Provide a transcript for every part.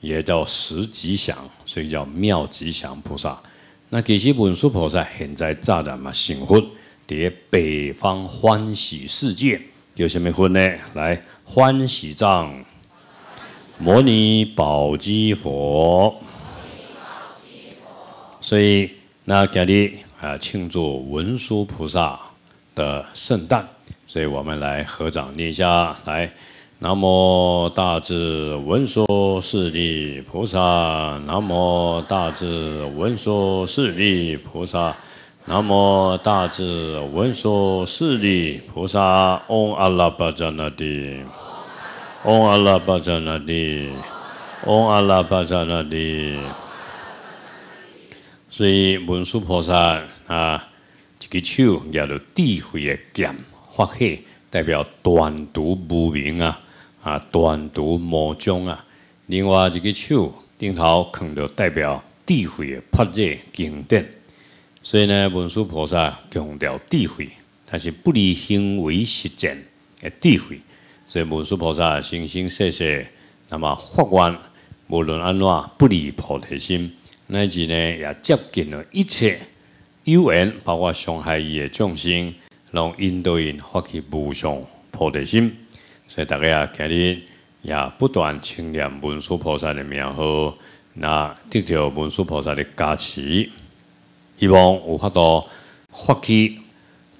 也叫十吉祥，所以叫妙吉祥菩萨。那其实文殊菩萨现在炸的嘛？现分在北方欢喜世界，叫什么分呢？来，欢喜藏，摩尼宝积佛。所以那今日啊，庆祝文殊菩萨的圣诞，所以我们来合掌念下来。南无大智文殊师利菩萨，南无大智文殊师利菩萨，南无大智文殊师利菩萨，嗡阿喇巴扎那帝，嗡阿喇巴扎那帝，嗡阿喇巴扎那帝。所以文殊菩萨啊，一个手叫做智慧的剑，发火代表断毒不明啊。啊，短读魔中啊，另外一个手顶头扛着代表智慧的帕热经典，所以呢，文殊菩萨强调智慧，但是不离行为实践的智慧。所以文殊菩萨生生世世，那么法官无论安怎不离菩提心，乃至呢也接近了一切有缘，包括伤害伊诶众生，让印度人发起无上菩提心。所以大家啊，今日也不断称念文殊菩萨的名号，那得到文殊菩萨的加持，希望有法度发起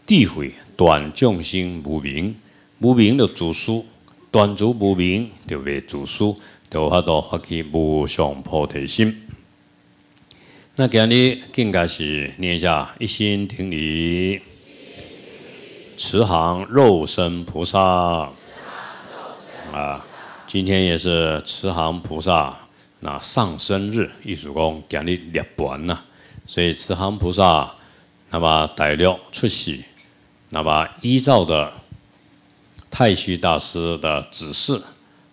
智慧，断众生无明，无明就自书，断诸无明就为著书，有法度发起无上菩提心。那今日更加是念一下一心听你慈航肉身菩萨。啊，今天也是慈航菩萨那上生日，艺术工奖励涅本呐。所以慈航菩萨那么带表出席，那么依照的太虚大师的指示，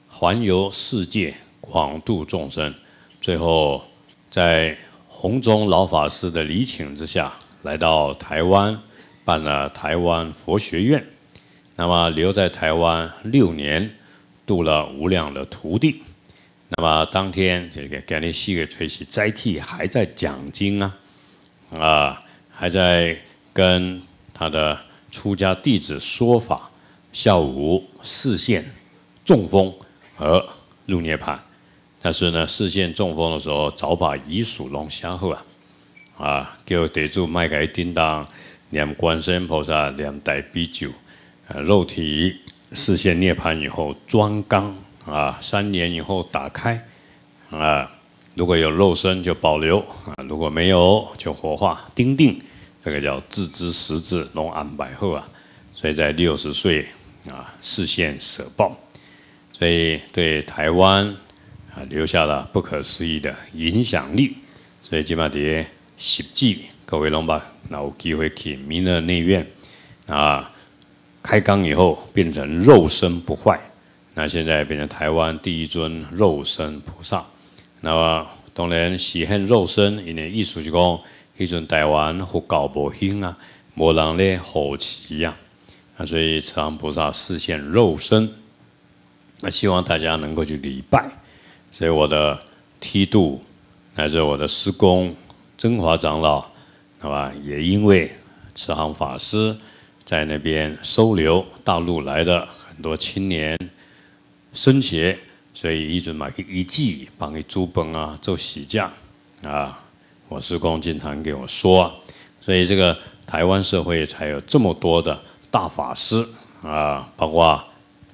环游世界，广度众生。最后在红中老法师的礼请之下，来到台湾，办了台湾佛学院。那么留在台湾六年。度了无量的徒弟，那么当天这个甘地西给吹起，斋替还在讲经啊，啊，还在跟他的出家弟子说法。下午四线中风和入涅槃，但是呢，视线中风的时候，早把遗属弄先后啊，啊，就得住卖给叮当，念观世音菩萨，念大悲咒，啊，肉体。视现涅槃以后装缸啊，三年以后打开啊，如果有肉身就保留啊，如果没有就火化钉钉，这个叫自知十字龙安百后啊，所以在六十岁啊示现舍报，所以对台湾啊留下了不可思议的影响力，所以金马蝶十际各位龙吧，那有机会去弥勒内院啊。开缸以后变成肉身不坏，那现在变成台湾第一尊肉身菩萨。那么当年喜恨肉身，因为意思就讲，迄阵台湾福高无兴啊，无人咧好奇呀。那所以慈航菩萨示现肉身，那希望大家能够去礼拜。所以我的梯度，乃至我的师公真华长老，那么也因为慈航法师。在那边收留大陆来的很多青年僧学，所以一直买个一季帮一助本啊做喜匠啊，我师公经常给我说，所以这个台湾社会才有这么多的大法师啊，包括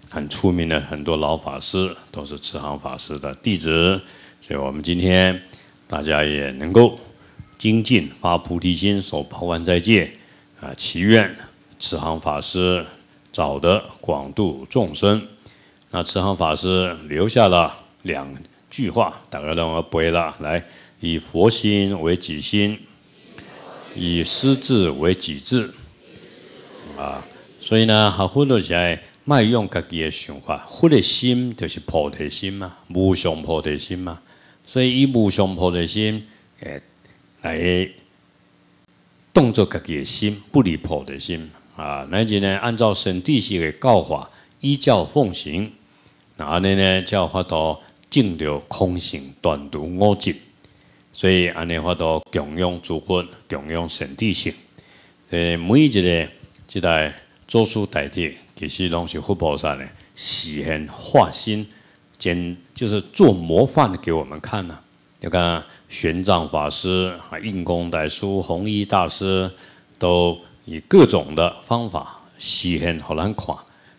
很出名的很多老法师都是慈航法师的弟子，所以我们今天大家也能够精进发菩提心，守八万戒啊，祈愿。慈航法师找的广度众生，那慈航法师留下了两句话，大家让我背了。来，以佛心为己心，以师智为己智。啊，所以呢，学佛起来。卖用自己的想法，佛的心就是菩提心嘛，无上菩提心嘛，所以以无上菩提心诶来动作自己的心，不离菩提心。啊，乃即呢，按照圣弟子的教法依教奉行，安尼呢才有法到证流空性断除五执，所以安尼法度到供养诸佛，供养圣弟性。诶，每一个即在做书代替，其实拢是佛菩萨呢，现化心兼就是做模范给我们看呐。你看玄奘法师、印公大师、弘一大师都。以各种的方法，实现，互咱看，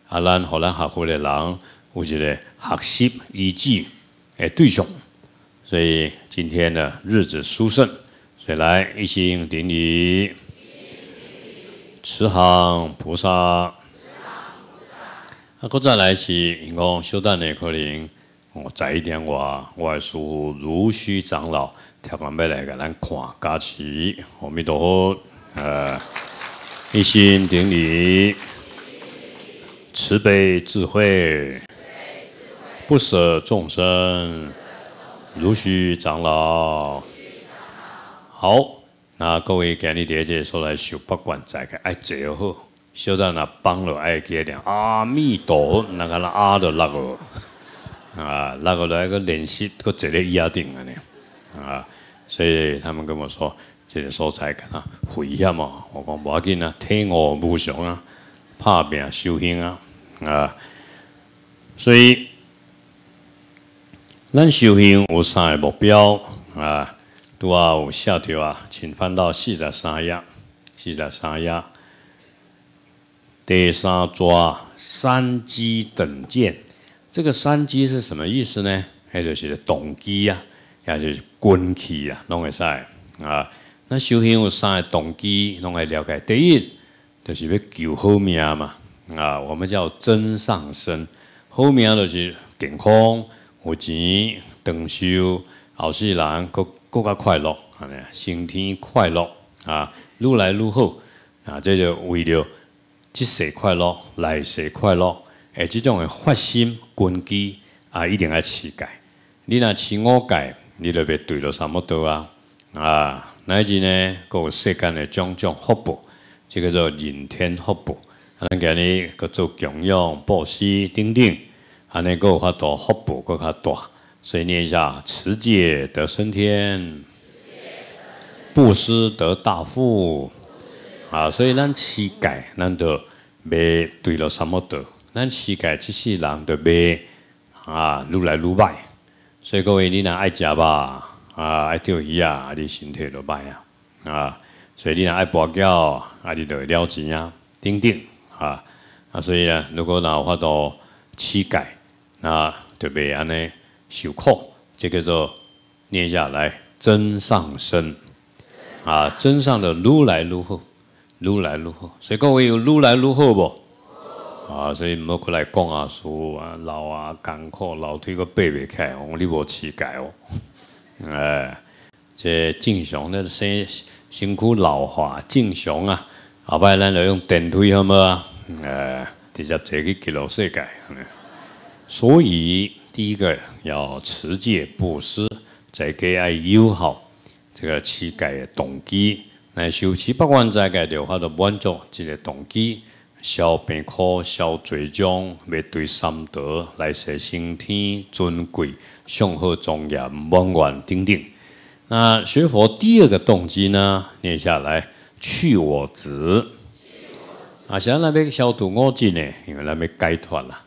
啊，咱学咱学会的人，有一个学习依据的对象。所以今天的日子殊胜，所以来一心顶礼慈航菩萨。啊，搁再来是讲修道的可能。我再一点话，我师父如须长老，跳板要来给咱看加持，阿弥陀佛，一心顶礼，慈悲智慧，不舍众生，如需长老，好，那各位给你姐姐说来修不管斋个爱最好，修到那帮了，爱给点阿弥陀那个了阿的，那个啊，那个来个联系，个这里压顶了呢，啊，所以他们跟我说。这个素材敢啊，回忆嘛，我讲无要紧啊，体悟无常啊，拍病修行啊啊，所以咱修行有三个目标啊，都要下着啊，请翻到四十三页，四十三页第三抓三机等见，这个三机是什么意思呢？那就是动机啊，也就是根气啊，拢会使啊？首修行有三个动机，拢系了解。第一，就是要求好命嘛。啊，我们叫真上身。好命就是健康、有钱、长寿、后世人佮更加快乐，系咪？生天快乐啊，愈来愈好啊。这就为了即世快乐、来世快乐，诶，这种嘅发心根基啊，一定要持戒。你若持我戒，你就别对了，甚么多啊？啊！乃至呢，各世间嘞种种福报，即叫做人天福报。阿能今日各做供养、布施，等顶，阿能各获大福报，各较大。所以念一下：持戒得升天，布施得大富。啊，所以咱乞丐咱得被对了什么的？咱乞丐只是人得被啊，撸来撸歹。所以各位，你若爱食吧？啊，爱钓鱼啊，啊，啲身体都歹啊，啊，所以你若爱跋脚，啊，你就了钱啊，等等，啊，啊，所以啊，如果有法到膝盖，那特别安尼受苦，即叫做念下来增上身，啊，增上的如来如后，如来如后，所以各位有如来如后不？啊，所以好过来讲啊，说啊，老啊，干苦，老腿个背未开，我你无膝盖哦。诶即正常咱生身躯老化正常啊后摆咱着用电梯好毋啊诶直接坐去记录世界所以第一个要持戒不失再个爱友好这个世界的动机来修持不管再改掉法者满足这个动机小病科消最终要对三德来说升天尊贵上好庄严稳稳等等。那学佛第二个动机呢？念下来，去我执。啊，想那边消度我指呢？因为那边改团啦，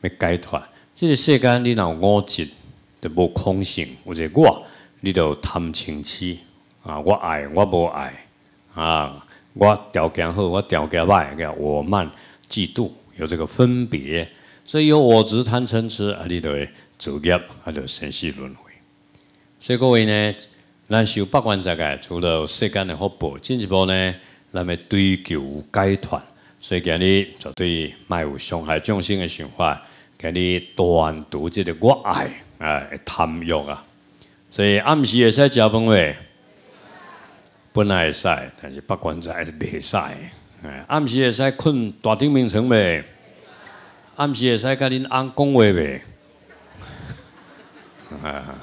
没改团。这个世间你那我指都无空性，或者我，你就贪嗔痴啊！我爱我无爱啊！我条件好，我条件歹，叫傲慢、嫉妒，有这个分别。所以有我执、贪嗔痴啊，你会作业，还有生死轮回。所以各位呢，咱受八关斋戒，除了世间的福报，进一步呢，咱要追求解脱。所以今日绝对卖有伤害众生的想法，今日断除这个我爱啊贪欲啊。所以暗时会使食饭未，本来会使，但是八关斋就未使。哎，暗时会使困大顶眠床未？暗时会使甲恁翁讲话未？啊，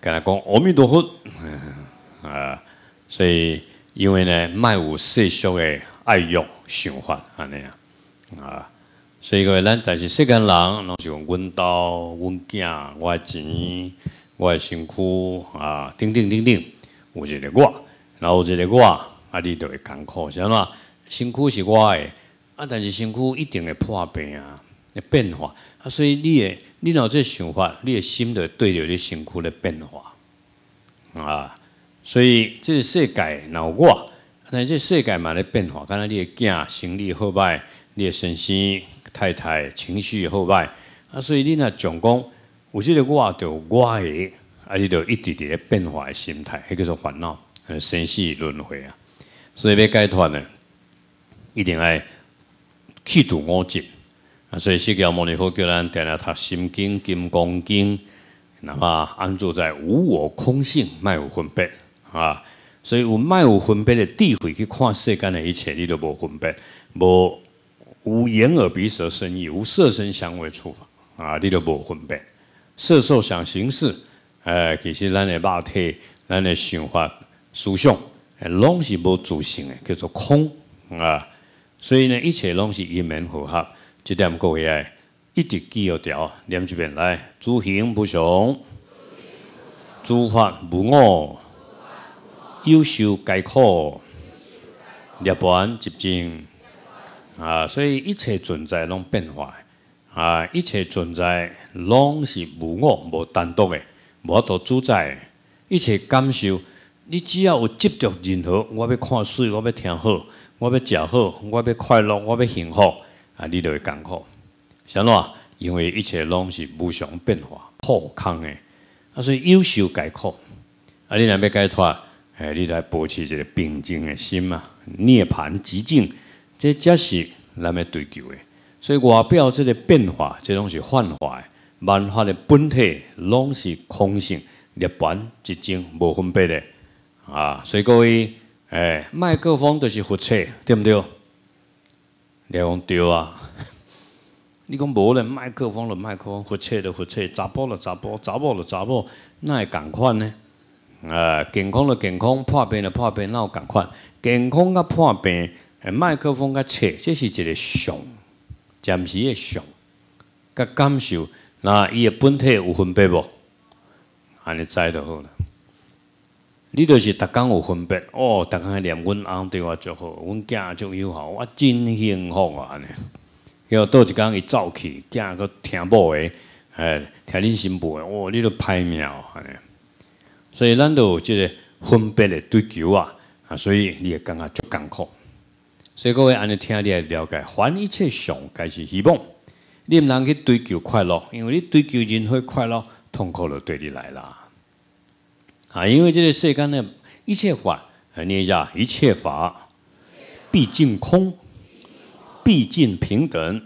跟他讲阿弥陀佛，啊，所以因为呢，没有世俗的爱欲想法，安尼啊，啊，所以讲咱但是世间人，拢是讲阮兜阮囝、我钱我身躯啊，顶顶顶顶，有一个我，然后有一个我，啊，你就会艰苦，是安嘛？身躯是我的，啊，但是身躯一定会破病啊，会变化，啊，所以你诶。你有这想法，你的心就对着你身躯咧变化啊！所以这世界脑我，但这世界嘛咧变化，刚才你的囝、生理好歹，你的先生、太太情绪好歹啊！所以你若总讲，有即个我，就我的，啊，你就一直伫咧变化的心态，迄叫做烦恼、生死轮回啊！所以要解脱呢，一定要去除我执。所以释迦牟尼佛叫咱定了读《心经》《金刚经》，那么安住在无我空性，卖有分别啊。所以有卖有分别的智慧去看世间的一切，你都无分别，无无眼耳鼻舌身意，无色声香味触法啊，你都无分别。色受想行识，哎，其实咱的肉体、咱的想法、思想，拢是无自性的，叫做空啊。所以呢，一切拢是一门合合。这点各位一直记着条，念一遍来：诸行不常，诸法无我，有修皆苦，涅槃寂静。啊，所以一切存在拢变化，啊，一切存在拢是无我无单独的，无都主宰。一切感受，你只要有接触任何，我要看水，我要听好，我要食好，我要快乐，我要幸福。啊，你就会艰苦，什啊？因为一切拢是无常变化，破空的。啊，所以优秀解脱，啊，你若要解脱，哎，你来保持一个平静的心啊，涅槃寂静，这才是咱要追求的。所以外表这个变化，这拢是幻化的，万法的本体拢是空性，涅槃寂静无分别的啊。所以各位，哎，麦克风著是胡扯，对不对？你讲对啊，你讲无咧，麦克风的麦克风，拂车著拂车，查甫著查甫，查某著查某，那会共款呢。啊，健康著健康，破病著破病，那共款。健康甲破病，麦克风甲车，这是一个相，暂时的相。甲感受，那伊的本体有分别无？安尼知就好啦。你就是逐工有分别哦，逐工念阮翁对我足好，阮囝就友好，我真幸福啊！尼，又到一工伊走去，囝佫听某的，哎，听恁新妇诶，哦，你都命安尼。所以咱有即个分别的追求啊，啊，所以你会感觉足艰苦。所以各位安尼听的了解，凡一切上该是希望，你毋通去追求快乐，因为你追求任何快乐，痛苦就对你来了。啊，因为这个世间呢，一切法，念一下，一切法，毕竟空，毕竟平等，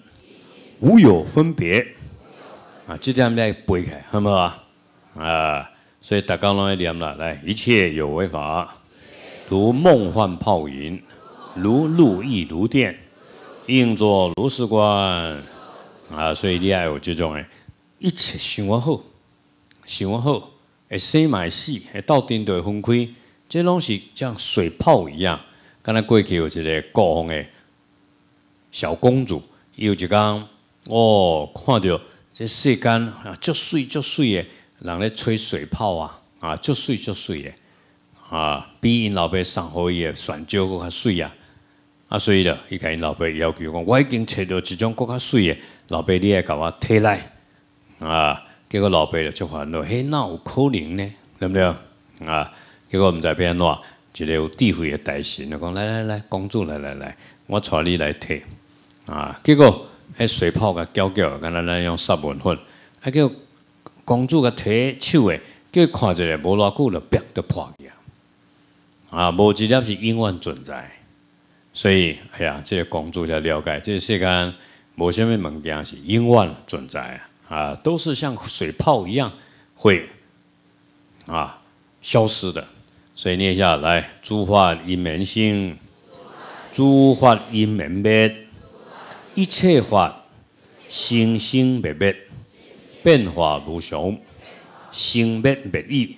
无有分别，啊，就这样来背开，好不好啊？所以大家弄一点了，来，一切有为法，如梦幻泡影，如露亦如电，应作如是观。啊，所以你二有这种哎，一切行完好，行完好。会生会死，斗阵顶会分开，这拢是像水泡一样。刚才过去有一个高红的小公主，伊有一工哦，看到这世间足水足水的，人咧吹水泡啊，啊，足水足水的，啊，比因老爸送好伊的泉州搁较水啊。啊，所以咧，伊甲因老爸要求讲，我已经找到一种搁较水的，老爸你来甲我摕来，啊。结果老爸就出烦恼，嘿，那有可能呢，对不对？啊，结果毋知在别人一个有智慧的大神，讲来来来，公主来来来，我带你来摕啊，结果，迄水泡个搅搅，刚刚那用杀文粉，还叫公主甲摕手诶，叫看一下，无偌久就壁就破去啊。啊，无一粒是永远存在，所以，哎呀，这公主才了解，这世间无什物物件是永远存在啊。啊，都是像水泡一样会啊消失的，所以念下来，诸法因缘生，诸法因缘灭，一切法生生灭灭，变化无常，生灭灭已，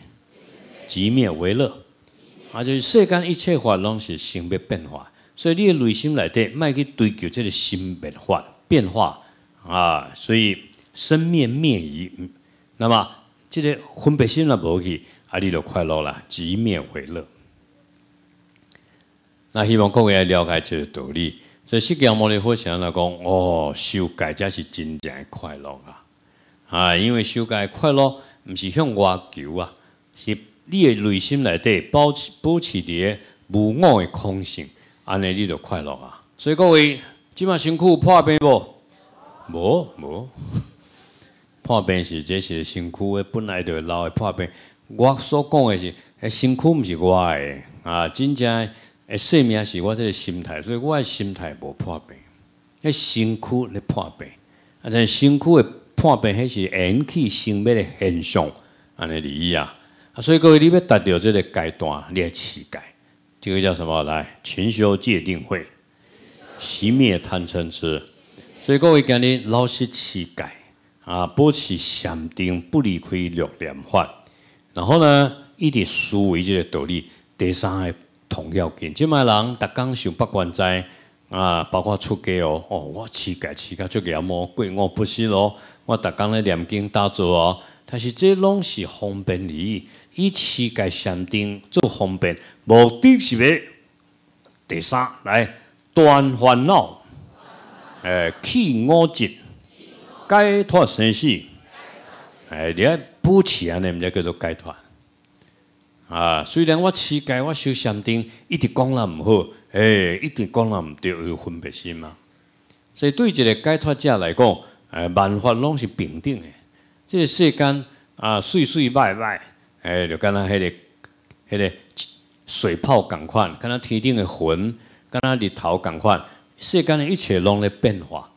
即灭为乐。啊，就是世间一切法拢是生灭变化，所以你内心内底卖去追求这个生灭法变化啊，所以。生灭灭矣。那么即个分别心了，无去，啊，你就快乐啦，即面为乐。那希望各位了解这个道理。所以释迦牟尼佛想来讲，哦，修改才是真正的快乐啊！啊，因为修改快乐不是向外求啊，是你的内心内底保持保持你的无我的空性，安尼你就快乐啊。所以各位，即马辛苦破病无？无无。破病是这些身躯，本来就老的破病。我所讲的是，那身躯不是我的啊，真正，生命是我这个心态，所以我的心态无破病，那身躯咧破病。啊，但身躯的破病，迄是引起生命的现象，安尼而已啊。啊，所以各位你要达到这个阶段，你要去改，这个叫什么来？勤修戒定慧，熄灭贪嗔痴。所以各位今日老实去改。啊，保持禅定不离开六念法，然后呢，一个思维这个道理，第三个同要紧。即卖人，逐工想不管在啊，包括出家哦，哦，我持戒持甲出家魔，过我不是咯。我逐工咧念经打坐哦，但是这拢是方便而已，以持戒禅定做方便，目的是为第三来断烦恼，诶，去恶疾。解脱生死，哎，了不起啊！那毋叫叫做解脱啊。虽然我起解，我受禅定，一直讲了毋好，哎，一直讲了毋对，有分别心嘛。所以对一个解脱者来讲，哎，万法拢是平等的。这世间啊，岁岁拜拜，哎，就敢若迄个、迄个水泡共款，敢若天顶的云，敢若日头共款，世间的一切拢咧变化。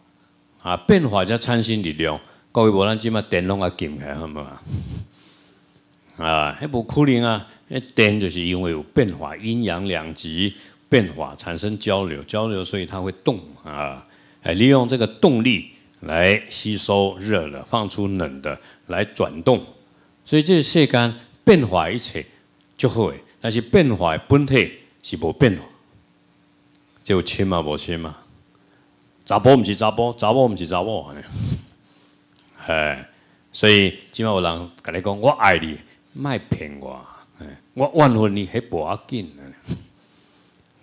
啊，变化才产生力量。各位无咱即嘛电拢啊，起来，好唔好啊？啊，迄不可能啊！电就是因为有变化，阴阳两极变化产生交流，交流所以它会动啊！哎，利用这个动力来吸收热的，放出冷的，来转动。所以这个世间变化一切就会，但是变化的本体是不变化，就千嘛无千嘛。查甫毋是查甫，查某毋是查某。安尼吓，所以即卖有人甲你讲：我爱你，莫骗我。我怨恨你迄无要紧。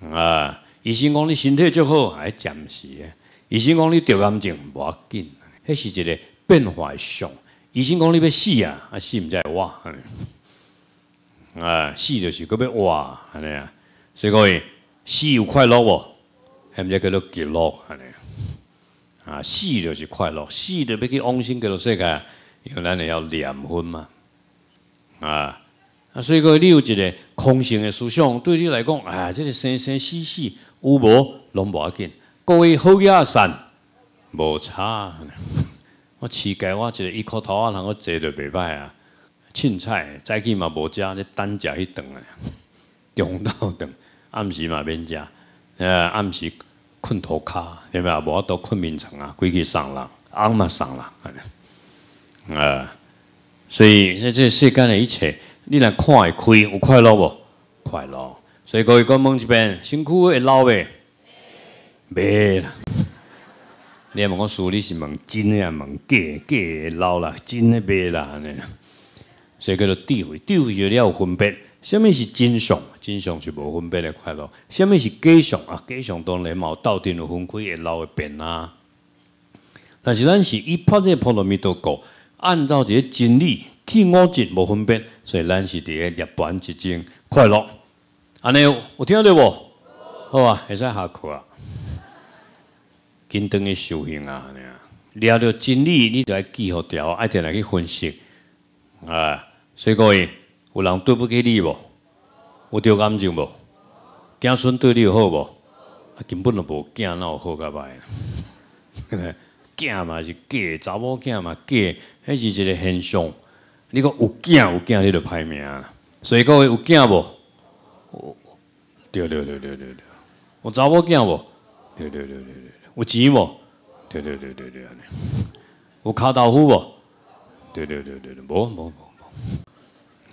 安啊，医生讲你身体足好，安暂时诶。医生讲你着癌症无要紧，迄是一个变化的相。医生讲你要死啊，啊死毋则会活。安尼啊，死就是搁要活。安尼啊，所以讲伊死有快乐无？彼毋则叫做极乐。安尼。啊，死就是快乐，死要去往生星佮世界，因为咱会要念分嘛，啊，啊，所以讲你有一个空性的思想，对你来讲，啊，这个生生死死有无拢无要紧。各位好嘢善，无差。我饲鸡，我一个一口头啊，能够坐就袂歹啊，凊彩，早起嘛无食，你单食一顿啊，中道顿，暗时嘛免食，呃，暗时。困头卡，对吧？法到困眠床啊，归去上人，阿嘛上人，啊，所以那这世间的一切，你若看会开，有快乐无？快乐。所以各位观问一遍，身躯会老未？未啦。你问我说你是问真呀？问假？假老啦，真未啦呢。所以叫做智慧，智慧就要有分别，什么是真相？真相是无分别的快乐，下面是假相啊！假相当然有斗阵有分开，会老会变啊。但是咱是以发这普罗米多果，按照这个真理去悟解无分别，所以咱是伫个涅槃之境快乐。安尼，有听着无？好吧，会使下课啊。紧张的修行啊，啊，聊着真理，你爱记好掉，爱定来去分析啊。所以各位，有人对不起你无？有着感情无，子孙对你有好无？啊，根本就无囝哪有好甲歹？囝嘛是假，查某囝嘛假，迄是一个现象。你讲有囝有囝你就命名，所以讲有囝无？对对对对对对，有查某囝无？对对对对对，有钱无？对对对对对，有卡道夫无？对对对对对，无无无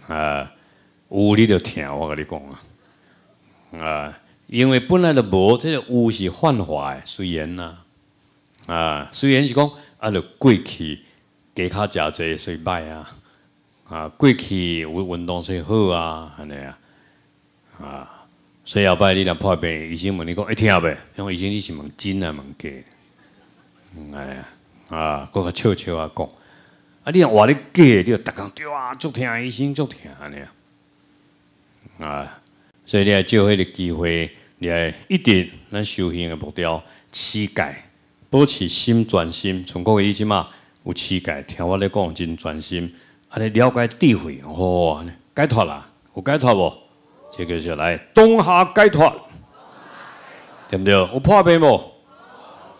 无，啊。有你就听，我跟你讲啊！啊，因为本来就无，这个有是幻化诶。虽然呐，啊，虽然是讲啊，着过去加较正济，所以啊，啊，过去有运动水好啊，安尼啊，啊，所以后摆你若破病，医生问你讲，一听袂，红医生你是问真啊，问假？哎呀，啊，搁较笑笑啊讲，啊，你若话你假，你着逐工对啊，足疼医生足疼安尼啊。啊！所以你要借这个机会，你要一定咱修行的目标，气概，保持心专心，从过去以前嘛有气概，听我咧讲真专心，安尼了解智慧，哦，解脱啦，有解脱无？这个就来当下解脱，对不对？有破病无？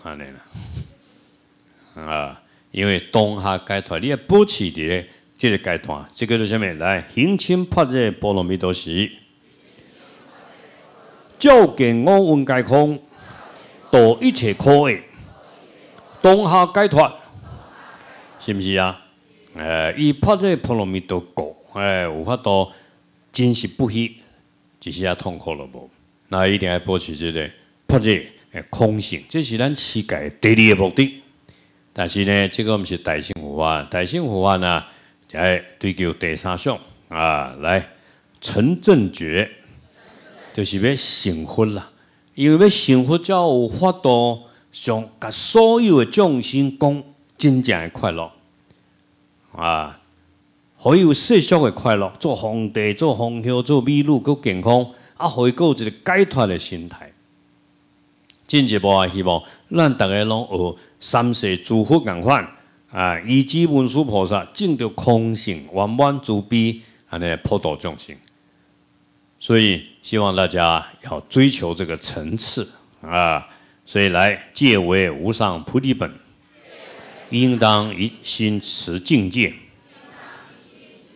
安尼啦，啊！因为当下解脱，你要保持的咧。这个阶段，这个是什么来？行深般若波罗蜜多时，照见五蕴皆空，度一切苦厄。当下解脱，是不是啊？呃，以般若波罗蜜多故，诶，有法度真实不虚，只是要痛苦了不？那一定要保持这个戒诶空性，这是咱世界第二个目的。但是呢，这个不是大乘佛法，大乘佛法呢。来追求第三项啊！来陈正觉就是要幸福啦，因为要幸福才有法度想，甲所有的众生讲真正的快乐啊，伊有世俗的快乐，做皇帝、做皇后、做美女、够健康啊，还有个解脱的心态，真一无啊，希望，咱大家拢学三世诸佛共化。啊，以及文殊菩萨证得空性，圆满慈悲，安呢普度众生。所以希望大家要追求这个层次啊，所以来借为无上菩提本，应当一心持境界。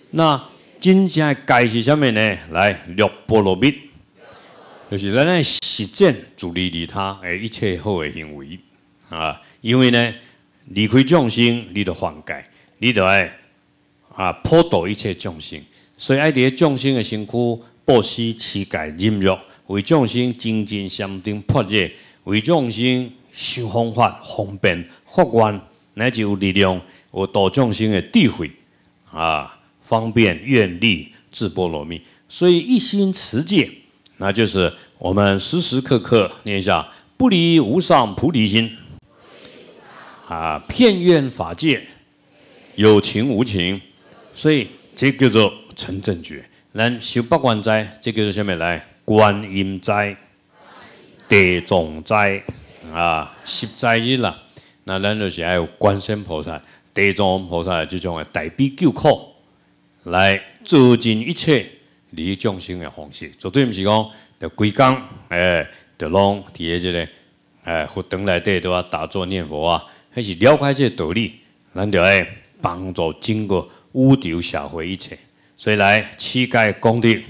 那真正戒是什么呢？来六波罗蜜，就是咱诶实践主利利他诶一切好诶行为啊，因为呢。离开众生，你得犯戒，你得爱啊破度一切众生，所以爱在众生的身躯，不惜持戒忍辱，为众生精进禅定破戒，为众生想方法方便法缘，乃就有力量，有度众生的智慧啊，方便愿力智波罗蜜，所以一心持戒，那就是我们时时刻刻念一下不离无上菩提心。啊，片怨法界有情无情，所以这叫做成正觉。咱修八关斋，这叫做什么来？观音斋、地藏斋啊，十斋日啦。那咱就是还有观世菩萨、地藏菩萨这种的代笔救苦，来助尽一切离众生的方式。昨天不是讲，要规工哎，就拢伫下这个。哎，佛堂内底都要打坐念佛啊。开是了解这道理，咱就爱帮助整个宇宙社会一切，所以来世界工地，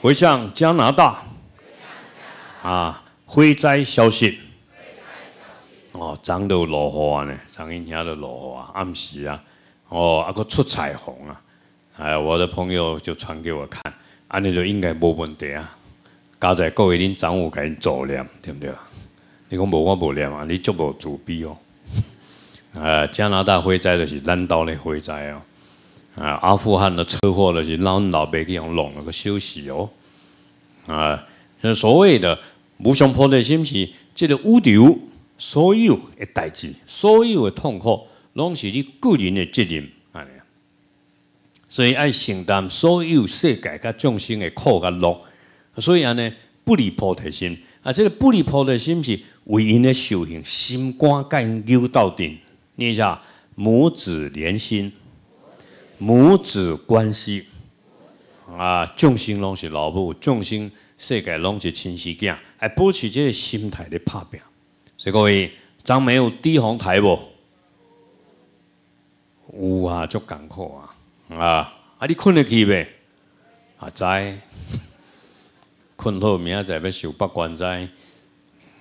回想加拿大，啊，火灾消息，哦，长到落啊呢，长阴天都落啊，暗时啊，哦，啊个出彩虹啊，哎，我的朋友就传给我看，安尼就应该无问题啊，加在各位恁掌握该做念，对不对？你讲无我无念啊，你足无自悲哦！啊，加拿大火灾就是咱岛的火灾哦！啊，阿富汗的车祸就是咱老爸去用弄了个休息哦！啊，所谓的无上菩提心是，这个宇宙所有的代志，所有的痛苦，拢是你个人的责任。所以爱承担所有世界甲众生的苦跟乐。所以安尼不离菩提心啊！这个不离菩提心是。为因的修行，心肝因扭到顶。念一下，母子连心，母子关系啊，众生拢是老母，众生世界拢是亲生囝，还保持这心态的拍拼。所以各位，咱没有地方台无？有啊，足艰苦啊啊！啊，你困得去未？啊，在困好，明仔载要收八关斋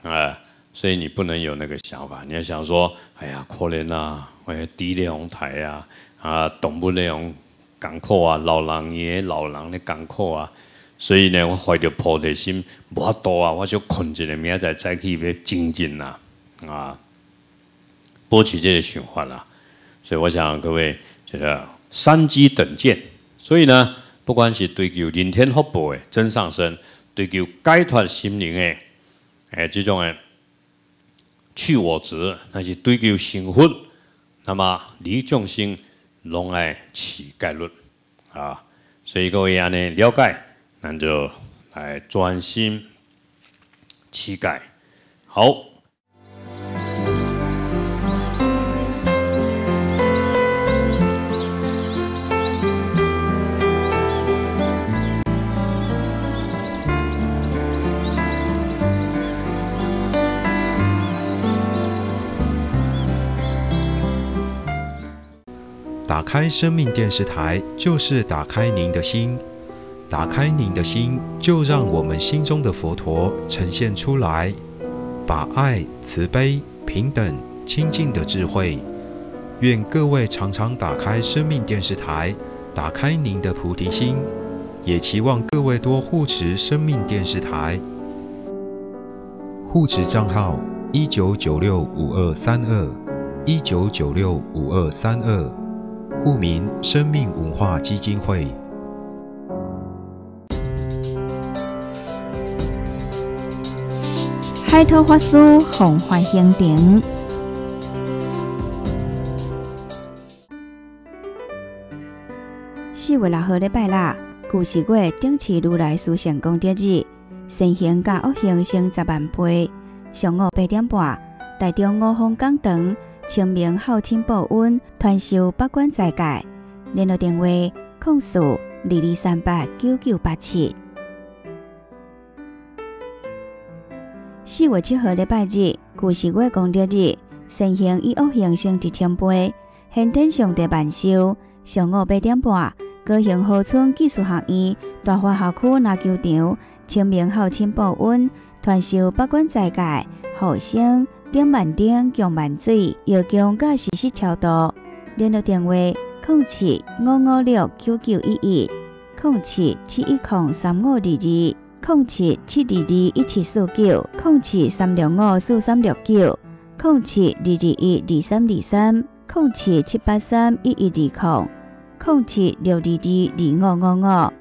啊。所以你不能有那个想法，你要想说，哎呀可怜啊，或者低内容台啊，啊，懂不内容，港口啊，老人爷、老人的港口啊，所以呢，我怀着菩提心，无多啊，我就困一个明仔再去要精进呐，啊，保起这个循环啦。所以我想各位这个三机等见，所以呢，不管是追求人天福报的真上升，追求解脱心灵的，诶，这种诶。去我执，那是追求幸福。那么离众生，拢爱乞丐论啊。所以各位安尼了解，那就来专心乞丐。好。开生命电视台就是打开您的心，打开您的心，就让我们心中的佛陀呈现出来，把爱、慈悲、平等、清净的智慧。愿各位常常打开生命电视台，打开您的菩提心，也期望各位多护持生命电视台，护持账号一九九六五二三二一九九六五二三二。护名生命文化基金会。海涛法师洪法香灯。四月六号礼拜六，旧时月，顶持如来殊胜功德日，善行加恶行升十万倍。上午八点半，台中五峰讲堂。清明昊亲报恩，传授百官在界。联络电话：控诉二二三八九九八七。四月七号礼拜日，旧时月公德日，身行以恶形相一千倍，先天上帝万寿。上午八点半，高雄河村技术学院大华校区篮球场，清明昊亲报恩，传授百官在界，好生。点慢灯，降慢水，要奖价实时超度。联络电话：零七五五六九九一一零七七一零三五二二零七七二二一七四九零七三零五四三六九零七二二二三二三零七七八三一一二零零七六二二二五五五。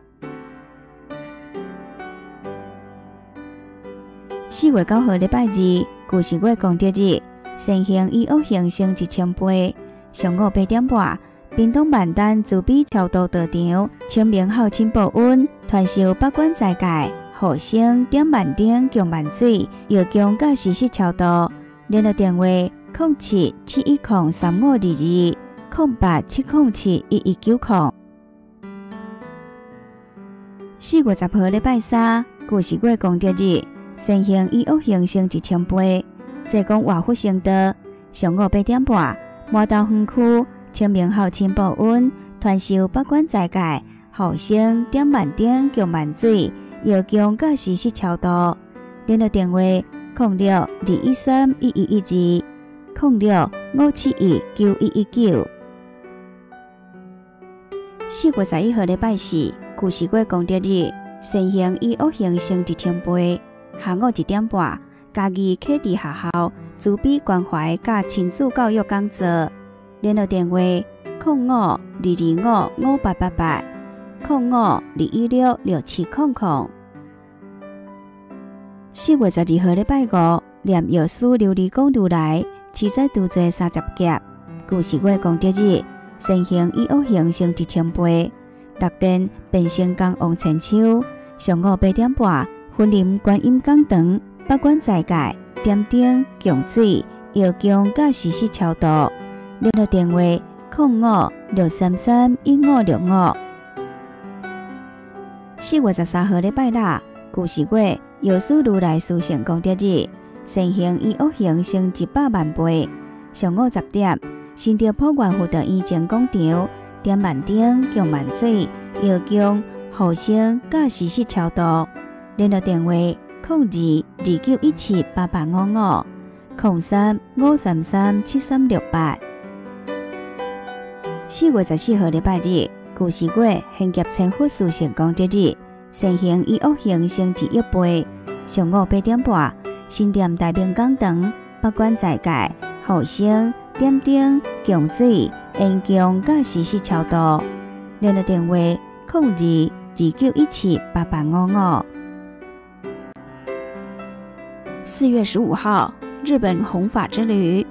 四月九号，礼拜二。故事月讲第日，身行以恶行升一千倍。上午八点半，屏东万丹自闭超度道场，清明孝亲报恩，传授百官财界，福生顶万顶，降万水，药经教时实超多。联络电话：零七七一零三五二二零八七零七一一九零。四月十号礼拜三，故事月讲第日。身形以恶行生一千倍，济讲外福生德。上午八点半，摩道园区清明号清波恩，传授八关斋戒，好生点万点叫万罪，要降教时是超度。联络电话：零六二一三一一一二，零六五七一九一一九。四月十一号礼拜四，旧时过功德日，身形以恶行生一千倍。下午一点半，家己起伫学校慈悲关怀甲亲子教育工作，联络电话：零五二二五五八八八，零五二一六六七零零。四月十二号礼拜五，念药师琉璃光如来，持在度者三十劫，故时月光德日，身形以恶形胜一千倍，六登变成刚王千秋。上午八点半。昆林观音讲堂，八关斋戒，点灯、供水、药供教时时超度。联络电话：空五六三三一五六五。四月十三号的拜六，故事会药师如来殊胜功德日，身形以恶行升一百万倍。上午十点，新到破关福德医院广场，点万灯、供万水、药供、护生、教时时超度。联络电话：零二二九一七八八五五、零三五三三七三六八。四月十四号礼拜日，旧时月现业千夫殊成功之日，新型以恶形成至一杯。上午八点半，新店大明讲堂，不管在界后生点灯降水演讲，各时时超多。联络电话：零二二九一七八八五五。四月十五号，日本红法之旅。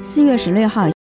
四月十六号。